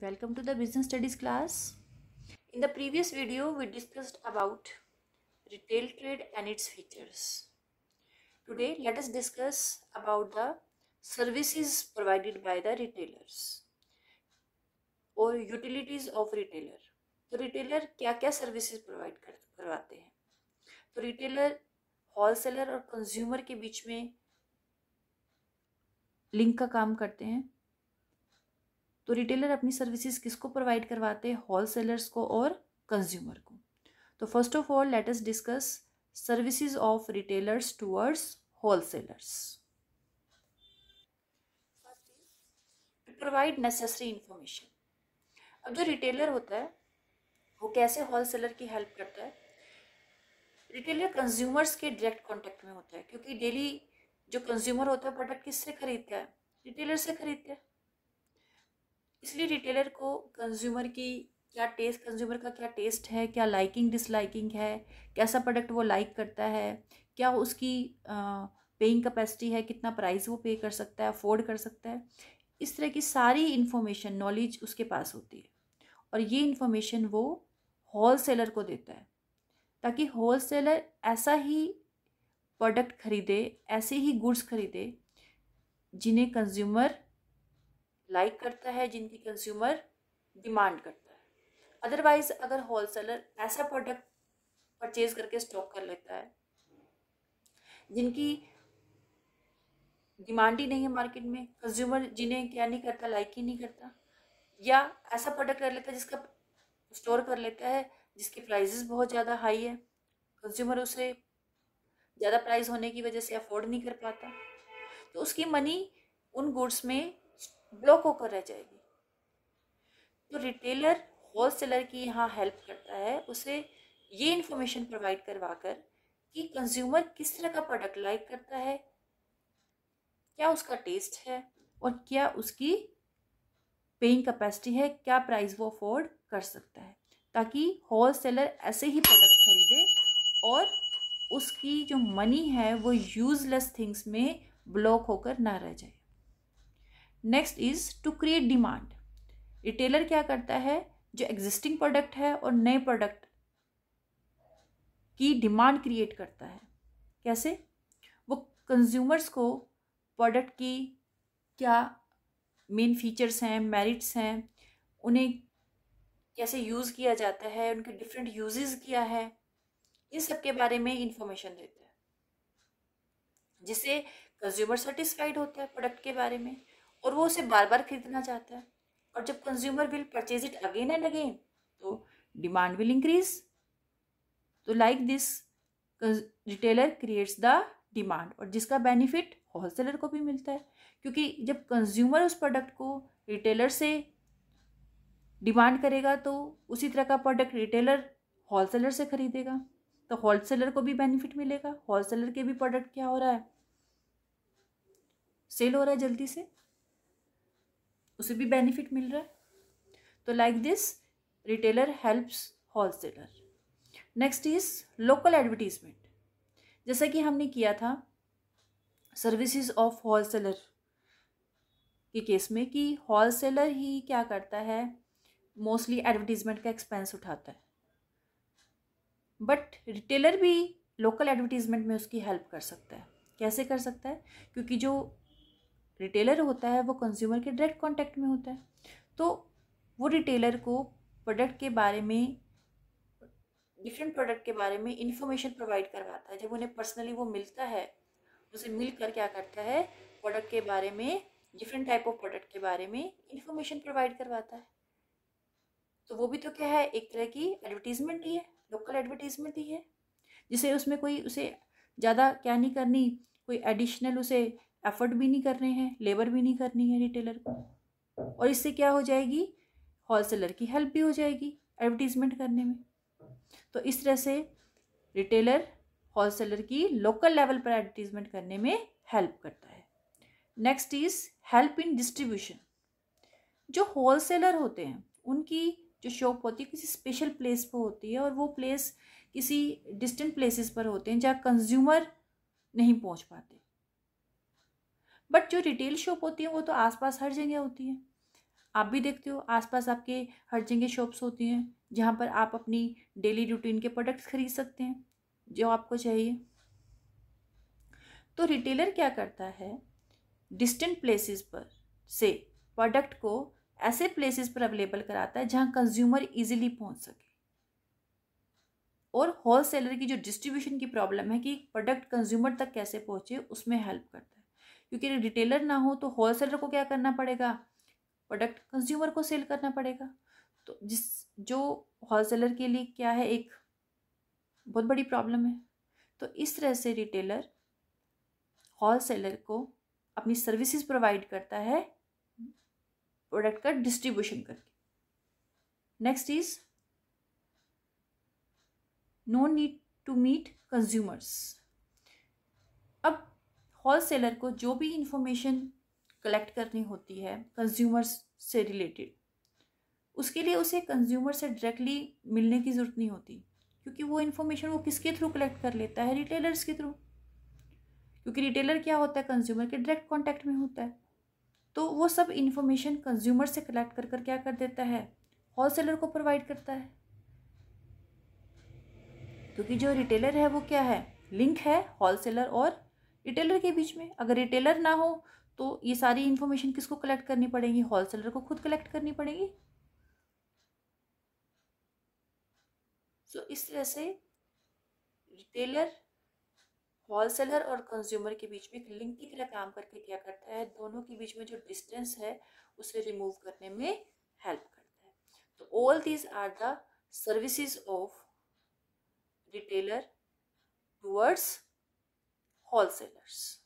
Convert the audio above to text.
Welcome to the business studies class. In the previous video, we discussed about retail trade and its features. Today, let us discuss about the services provided by the retailers or utilities of retailer. तो retailer क्या क्या services provide कर करवाते हैं तो retailer wholesaler और consumer के बीच में लिंक का काम करते हैं तो रिटेलर अपनी सर्विसेज किसको प्रोवाइड करवाते हैं होलसेलर्स को और कंज्यूमर को तो first of all let us discuss services of retailers towards wholesalers provide necessary information अब जो रिटेलर होता है वो कैसे होलसेलर की हेल्प करता है रिटेलर कंज्यूमर्स के डायरेक्ट कांटेक्ट में होता है क्योंकि डेली जो कंज्यूमर होता है प्रोडक्ट किससे खरीदता है रिटेलर से खरीदता है इसलिए रिटेलर को कंज्यूमर की क्या टेस्ट कंज्यूमर का क्या टेस्ट है क्या लाइकिंग डिसलाइकिंग है कैसा प्रोडक्ट वो लाइक करता है क्या उसकी पेइंग कैपेसिटी है कितना प्राइस वो पे कर सकता है अफोर्ड कर सकता है इस तरह की सारी इन्फॉर्मेशन नॉलेज उसके पास होती है और ये इन्फॉर्मेशन वो होल सेलर को देता है ताकि होल सेलर ऐसा ही प्रोडक्ट खरीदे ऐसे ही गुड्स खरीदे जिन्हें कंज्यूमर लाइक करता है जिनकी कंज्यूमर डिमांड करता है अदरवाइज अगर होल सेलर ऐसा प्रोडक्ट परचेज करके स्टॉक कर लेता है जिनकी डिमांड ही नहीं है मार्केट में कंज्यूमर जिन्हें क्या नहीं करता लाइक ही नहीं करता या ऐसा प्रोडक्ट कर लेता है जिसका स्टोर कर लेता है जिसकी प्राइजेस बहुत ज़्यादा हाई है कंज्यूमर उसे ज़्यादा प्राइस होने की वजह से अफोर्ड नहीं कर पाता तो उसकी मनी उन गुड्स में ब्लॉक होकर रह जाएगी तो रिटेलर होल सेलर की यहाँ हेल्प करता है उसे ये इन्फॉर्मेशन प्रोवाइड करवा कर कि कंज्यूमर किस तरह का प्रोडक्ट लाइक करता है क्या उसका टेस्ट है और क्या उसकी पेइंग कैपेसिटी है क्या प्राइस वो अफोर्ड कर सकता है ताकि होल सेलर ऐसे ही प्रोडक्ट खरीदे और उसकी जो मनी है वो यूज़लेस थिंग्स में ब्लॉक होकर ना रह जाए next is to create demand retailer क्या करता है जो एग्जिस्टिंग प्रोडक्ट है और नए प्रोडक्ट की डिमांड क्रिएट करता है कैसे वो कंज्यूमर्स को प्रोडक्ट की क्या मेन फीचर्स हैं मेरिट्स हैं उन्हें कैसे यूज़ किया जाता है उनके डिफरेंट यूजेस किया है इन सब के बारे में इंफॉर्मेशन देते हैं जिससे कंज्यूमर सेटिस्फाइड होता है प्रोडक्ट के बारे में और वो उसे बार बार खरीदना चाहता है और जब consumer will purchase it again and again तो डिमांड विल इंक्रीज तो like this retailer creates the demand और जिसका बेनिफिट होलसेलर को भी मिलता है क्योंकि जब कंज्यूमर उस प्रोडक्ट को रिटेलर से डिमांड करेगा तो उसी तरह का प्रोडक्ट रिटेलर होलसेलर से ख़रीदेगा तो होलसेलर को भी बेनिफिट मिलेगा होलसेलर के भी प्रोडक्ट क्या हो रहा है सेल हो रहा है जल्दी से उसे भी बेनिफिट मिल रहा है तो like this retailer helps wholesaler next is local advertisement जैसा कि हमने किया था सर्विसेज ऑफ होल सेलर के केस में कि होल सेलर ही क्या करता है मोस्टली एडवर्टीज़मेंट का एक्सपेंस उठाता है बट रिटेलर भी लोकल एडवर्टीज़मेंट में उसकी हेल्प कर सकता है कैसे कर सकता है क्योंकि जो रिटेलर होता है वो कंज्यूमर के डायरेक्ट कॉन्टैक्ट में होता है तो वो रिटेलर को प्रोडक्ट के बारे में डिफरेंट प्रोडक्ट के बारे में इंफॉर्मेशन प्रोवाइड करवाता है जब उन्हें पर्सनली वो मिलता है उसे मिल कर क्या करता है प्रोडक्ट के बारे में डिफरेंट टाइप ऑफ प्रोडक्ट के बारे में इंफॉर्मेशन प्रोवाइड करवाता है तो वो भी तो क्या है एक तरह की एडवर्टीजमेंट ही है लोकल एडवर्टीजमेंट ही है जिसे उसमें कोई उसे ज़्यादा क्या नहीं करनी कोई एडिशनल उसे एफर्ट भी नहीं करने हैं लेबर भी नहीं करनी है रिटेलर को और इससे क्या हो जाएगी होलसेलर की हेल्प भी हो जाएगी एडवर्टीज़मेंट करने में तो इस तरह से रिटेलर होलसेलर की लोकल लेवल पर एडवर्टीज़मेंट करने में हेल्प करता है next is help in distribution जो होलसेलर होते हैं उनकी जो शॉप होती है किसी स्पेशल प्लेस पर होती है और वो प्लेस किसी डिस्टेंट प्लेसेस पर होते हैं जहाँ कंज्यूमर नहीं पहुँच पाते बट जो रिटेल शॉप होती हैं वो तो आसपास हर जगह होती हैं आप भी देखते हो आसपास आपके हर जगह शॉप्स होती हैं जहाँ पर आप अपनी डेली रूटीन के प्रोडक्ट्स खरीद सकते हैं जो आपको चाहिए तो रिटेलर क्या करता है डिस्टेंट प्लेसेस पर से प्रोडक्ट को ऐसे प्लेसेस पर अवेलेबल कराता है जहाँ कंज्यूमर इजीली पहुँच सके और होल सेलर की जो डिस्ट्रीब्यूशन की प्रॉब्लम है कि प्रोडक्ट कंज्यूमर तक कैसे पहुँचे उसमें हेल्प करता है क्योंकि रिटेलर ना हो तो होलसेलर को क्या करना पड़ेगा प्रोडक्ट कंज्यूमर को सेल करना पड़ेगा तो जिस जो होलसेलर के लिए क्या है एक बहुत बड़ी प्रॉब्लम है तो इस तरह से रिटेलर होलसेलर को अपनी सर्विसेज प्रोवाइड करता है प्रोडक्ट का डिस्ट्रीब्यूशन करके next is no need to meet consumers अब होल सेलर को जो भी इंफॉर्मेशन कलेक्ट करनी होती है कंज्यूमर्स से रिलेटेड उसके लिए उसे कंज्यूमर से डायरेक्टली मिलने की ज़रूरत नहीं होती क्योंकि वो इन्फॉर्मेशन वो किसके थ्रू कलेक्ट कर लेता है रिटेलर्स के थ्रू क्योंकि रिटेलर क्या होता है कंज्यूमर के डायरेक्ट कॉन्टैक्ट में होता है तो वो सब इन्फॉर्मेशन कंज्यूमर से कलेक्ट कर कर क्या कर देता है होल सेलर को प्रोवाइड करता है क्योंकि जो रिटेलर है वो क्या है लिंक है होल सेलर और रिटेलर के बीच में अगर रिटेलर ना हो तो ये सारी इन्फॉर्मेशन किसको कलेक्ट करनी पड़ेगी होलसेलर को खुद कलेक्ट करनी पड़ेगी सो so, इस तरह से रिटेलर होलसेलर और कंज्यूमर के बीच में एक लिंक की तरह काम करके क्या करता है दोनों के बीच में जो डिस्टेंस है उसे रिमूव करने में हेल्प करता है तो all these are the services of retailer towards wholesalers